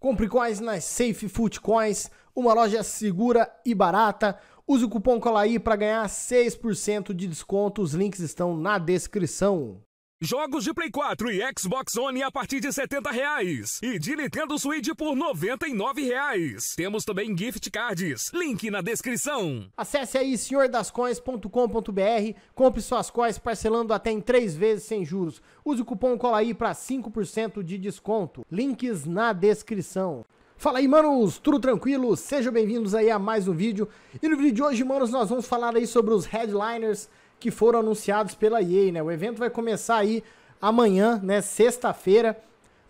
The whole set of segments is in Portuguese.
Compre coins na Safe Coins, uma loja segura e barata. Use o cupom COLAI para ganhar 6% de desconto. Os links estão na descrição. Jogos de Play 4 e Xbox One a partir de R$ reais. E de Nintendo Switch por R$ reais. Temos também gift cards. Link na descrição. Acesse aí senhordascoins.com.br. Compre suas coins parcelando até em três vezes sem juros. Use o cupom COLAI para 5% de desconto. Links na descrição. Fala aí, manos, tudo tranquilo? Sejam bem-vindos aí a mais um vídeo. E no vídeo de hoje, manos, nós vamos falar aí sobre os headliners que foram anunciados pela EA, né? O evento vai começar aí amanhã, né? Sexta-feira.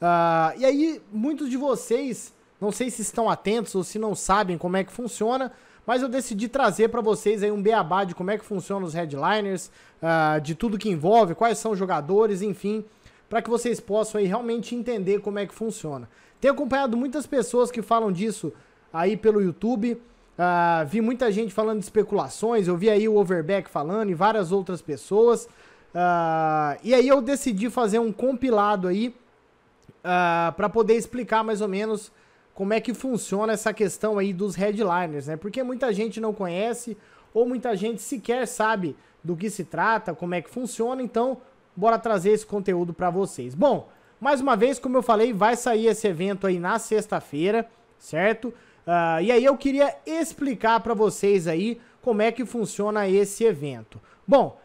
Uh, e aí, muitos de vocês, não sei se estão atentos ou se não sabem como é que funciona, mas eu decidi trazer para vocês aí um beabá de como é que funciona os headliners, uh, de tudo que envolve, quais são os jogadores, enfim, para que vocês possam aí realmente entender como é que funciona. Tenho acompanhado muitas pessoas que falam disso aí pelo YouTube. Uh, vi muita gente falando de especulações, eu vi aí o Overbeck falando e várias outras pessoas. Uh, e aí eu decidi fazer um compilado aí uh, ah, para poder explicar mais ou menos como é que funciona essa questão aí dos headliners, né? Porque muita gente não conhece ou muita gente sequer sabe do que se trata, como é que funciona. Então, bora trazer esse conteúdo para vocês. Bom, mais uma vez, como eu falei, vai sair esse evento aí na sexta-feira, certo? Uh, e aí eu queria explicar para vocês aí como é que funciona esse evento. Bom,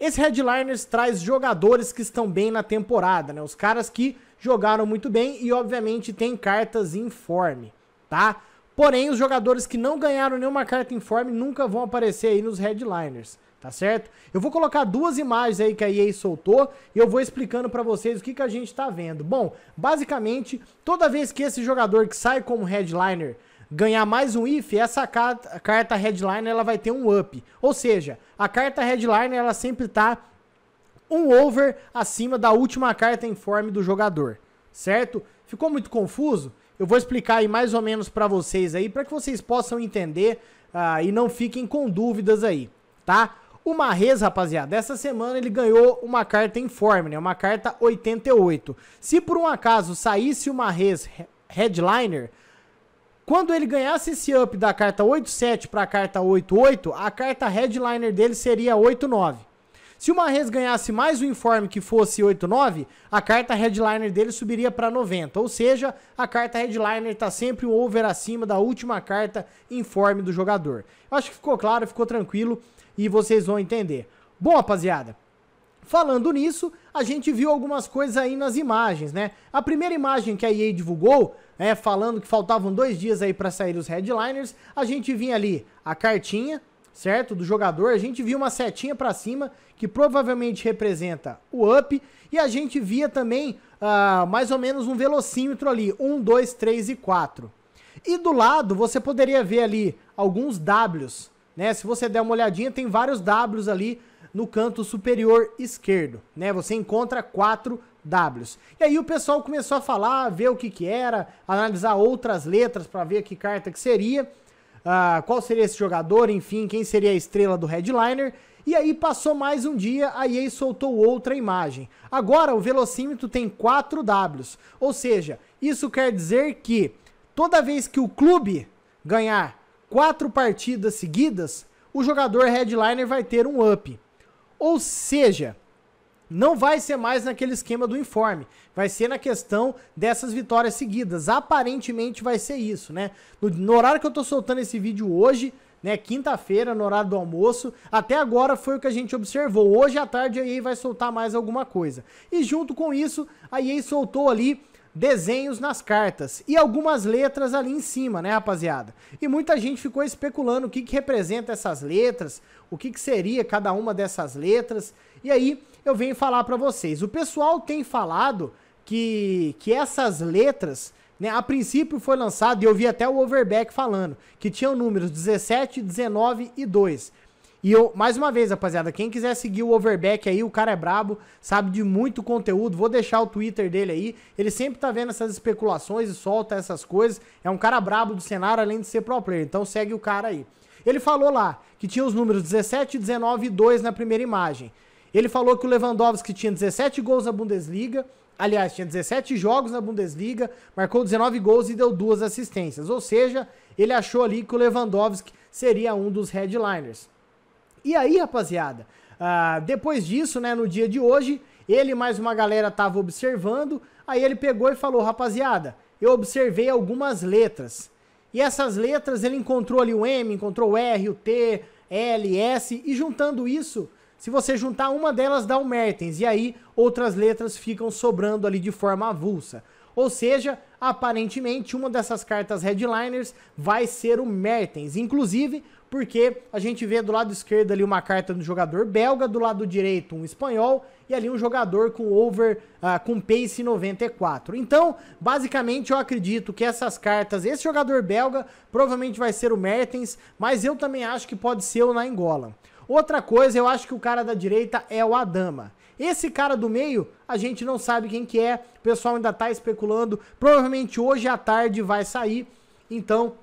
esse Headliners traz jogadores que estão bem na temporada, né? Os caras que jogaram muito bem e obviamente tem cartas informe, tá? Porém, os jogadores que não ganharam nenhuma carta em forme nunca vão aparecer aí nos Headliners, tá certo? Eu vou colocar duas imagens aí que a EA soltou e eu vou explicando para vocês o que, que a gente tá vendo. Bom, basicamente, toda vez que esse jogador que sai como Headliner ganhar mais um if, essa carta, carta headline ela vai ter um up. Ou seja, a carta headline ela sempre está um over acima da última carta informe do jogador, certo? Ficou muito confuso? Eu vou explicar aí mais ou menos para vocês aí, para que vocês possam entender uh, e não fiquem com dúvidas aí, tá? O Marrez, rapaziada, essa semana ele ganhou uma carta informe, né? Uma carta 88. Se por um acaso saísse o Marrez headliner, quando ele ganhasse esse up da carta 8-7 para a carta 8-8, a carta headliner dele seria 8-9. Se o Marres ganhasse mais um informe que fosse 8-9, a carta headliner dele subiria para 90. Ou seja, a carta headliner está sempre um over acima da última carta informe do jogador. Eu acho que ficou claro, ficou tranquilo e vocês vão entender. Bom, rapaziada, Falando nisso, a gente viu algumas coisas aí nas imagens, né? A primeira imagem que a EA divulgou né, falando que faltavam dois dias aí para sair os headliners, a gente vinha ali a cartinha, certo, do jogador, a gente via uma setinha para cima que provavelmente representa o up e a gente via também uh, mais ou menos um velocímetro ali, um, dois, três e quatro. E do lado você poderia ver ali alguns Ws, né? Se você der uma olhadinha, tem vários Ws ali no canto superior esquerdo, né? Você encontra quatro Ws. E aí o pessoal começou a falar, ver o que que era, analisar outras letras para ver que carta que seria, uh, qual seria esse jogador, enfim, quem seria a estrela do headliner. E aí passou mais um dia, a EA soltou outra imagem. Agora o velocímetro tem 4 Ws, ou seja, isso quer dizer que toda vez que o clube ganhar quatro partidas seguidas, o jogador headliner vai ter um up. Ou seja, não vai ser mais naquele esquema do informe, vai ser na questão dessas vitórias seguidas. Aparentemente vai ser isso, né? No, no horário que eu tô soltando esse vídeo hoje, né, quinta-feira, no horário do almoço, até agora foi o que a gente observou. Hoje à tarde a EA vai soltar mais alguma coisa. E junto com isso, a EA soltou ali desenhos nas cartas e algumas letras ali em cima, né, rapaziada? E muita gente ficou especulando o que, que representa essas letras, o que, que seria cada uma dessas letras e aí eu venho falar para vocês. O pessoal tem falado que, que essas letras, né, a princípio foi lançado, e eu vi até o Overback falando, que tinham números 17, 19 e 2. E eu, mais uma vez, rapaziada, quem quiser seguir o Overback aí, o cara é brabo, sabe de muito conteúdo. Vou deixar o Twitter dele aí. Ele sempre tá vendo essas especulações e solta essas coisas. É um cara brabo do cenário, além de ser pro player. Então segue o cara aí. Ele falou lá que tinha os números 17, 19 e 2 na primeira imagem. Ele falou que o Lewandowski tinha 17 gols na Bundesliga, aliás, tinha 17 jogos na Bundesliga, marcou 19 gols e deu duas assistências. Ou seja, ele achou ali que o Lewandowski seria um dos headliners. E aí, rapaziada, uh, depois disso, né, no dia de hoje, ele mais uma galera tava observando, aí ele pegou e falou, rapaziada, eu observei algumas letras. E essas letras ele encontrou ali o M, encontrou o R, o T, L, S, e juntando isso, se você juntar uma delas, dá o Mertens, e aí outras letras ficam sobrando ali de forma avulsa. Ou seja, aparentemente uma dessas cartas headliners vai ser o Mertens. Inclusive, porque a gente vê do lado esquerdo ali uma carta do jogador belga, do lado direito um espanhol e ali um jogador com over, uh, com pace 94. Então, basicamente eu acredito que essas cartas, esse jogador belga provavelmente vai ser o Mertens, mas eu também acho que pode ser o Nainggolan. Outra coisa, eu acho que o cara da direita é o Adama. Esse cara do meio, a gente não sabe quem que é, o pessoal ainda está especulando. Provavelmente hoje à tarde vai sair, então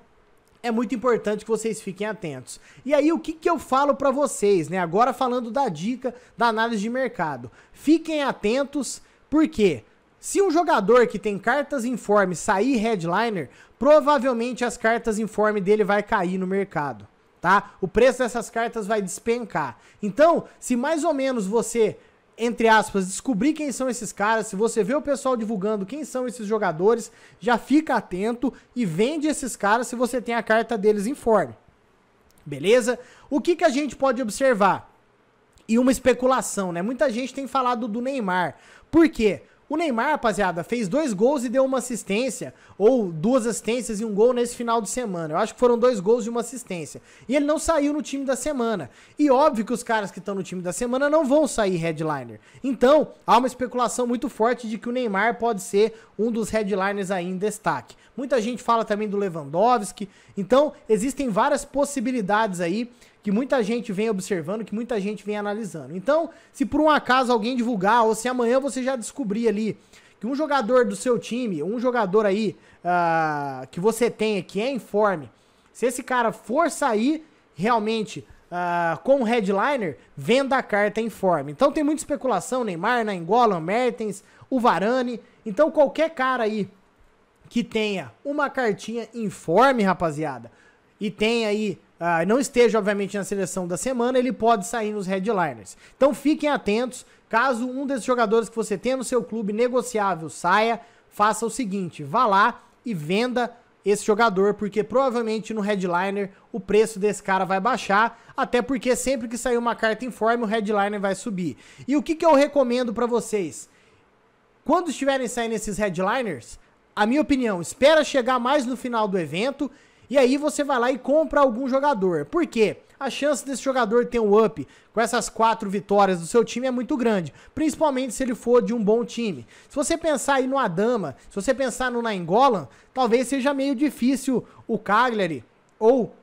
é muito importante que vocês fiquem atentos. E aí, o que, que eu falo para vocês, né? Agora falando da dica da análise de mercado. Fiquem atentos, porque se um jogador que tem cartas informe sair headliner, provavelmente as cartas informe dele vai cair no mercado tá? O preço dessas cartas vai despencar. Então, se mais ou menos você entre aspas, descobrir quem são esses caras, se você vê o pessoal divulgando quem são esses jogadores, já fica atento e vende esses caras se você tem a carta deles em forma. Beleza? O que, que a gente pode observar? E uma especulação, né? Muita gente tem falado do Neymar. Por quê? O Neymar, rapaziada, fez dois gols e deu uma assistência, ou duas assistências e um gol nesse final de semana. Eu acho que foram dois gols e uma assistência. E ele não saiu no time da semana. E óbvio que os caras que estão no time da semana não vão sair headliner. Então, há uma especulação muito forte de que o Neymar pode ser um dos headliners aí em destaque. Muita gente fala também do Lewandowski. Então, existem várias possibilidades aí que muita gente vem observando, que muita gente vem analisando. Então, se por um acaso alguém divulgar, ou se amanhã você já descobrir ali aí que um jogador do seu time, um jogador aí uh, que você tenha que é informe, se esse cara for sair realmente uh, ah, o headliner, venda a carta é informe. Então tem muita especulação, Neymar, Nangola, né, Mertens, o Varane. Então qualquer cara aí que tenha uma cartinha informe, rapaziada, e tenha aí ah, não esteja, obviamente, na seleção da semana, ele pode sair nos headliners. Então fiquem atentos, caso um desses jogadores que você tem no seu clube negociável saia, faça o seguinte: vá lá e venda esse jogador, porque provavelmente no headliner o preço desse cara vai baixar, até porque sempre que sair uma carta informe, o headliner vai subir. E o que, que eu recomendo para vocês? Quando estiverem saindo esses headliners, a minha opinião, espera chegar mais no final do evento e aí você vai lá e compra algum jogador. Por quê? A chance desse jogador ter um up com essas quatro vitórias do seu time é muito grande, principalmente se ele for de um bom time. Se você pensar aí no Adama, se você pensar no Nainggolan, talvez seja meio difícil o Cagliari ou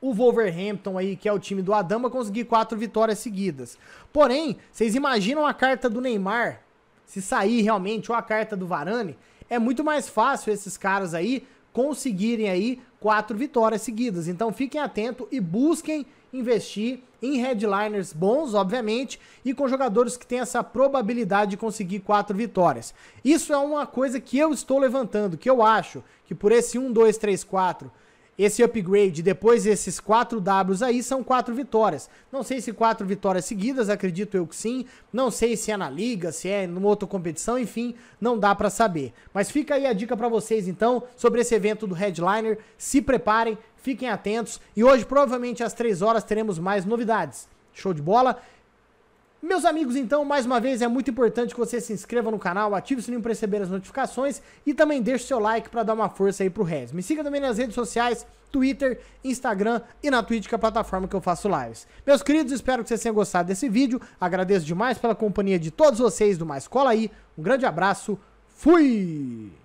o Wolverhampton aí, que é o time do Adama, conseguir quatro vitórias seguidas. Porém, vocês imaginam a carta do Neymar, se sair realmente, ou a carta do Varane, é muito mais fácil esses caras aí conseguirem aí quatro vitórias seguidas. Então fiquem atentos e busquem investir em headliners bons, obviamente, e com jogadores que têm essa probabilidade de conseguir quatro vitórias. Isso é uma coisa que eu estou levantando, que eu acho que por esse 1, 2, 3, 4 esse upgrade, depois esses 4 Ws aí, são 4 vitórias. Não sei se 4 vitórias seguidas, acredito eu que sim. Não sei se é na liga, se é numa outra competição, enfim, não dá para saber. Mas fica aí a dica para vocês então sobre esse evento do Headliner. Se preparem, fiquem atentos e hoje provavelmente às 3 horas teremos mais novidades. Show de bola? Meus amigos, então, mais uma vez, é muito importante que você se inscreva no canal, ative o sininho para receber as notificações e também deixe seu like para dar uma força aí pro Rez. Me siga também nas redes sociais, Twitter, Instagram e na Twitch, que é a plataforma que eu faço lives. Meus queridos, espero que vocês tenham gostado desse vídeo. Agradeço demais pela companhia de todos vocês do Mais Cola aí. Um grande abraço, fui!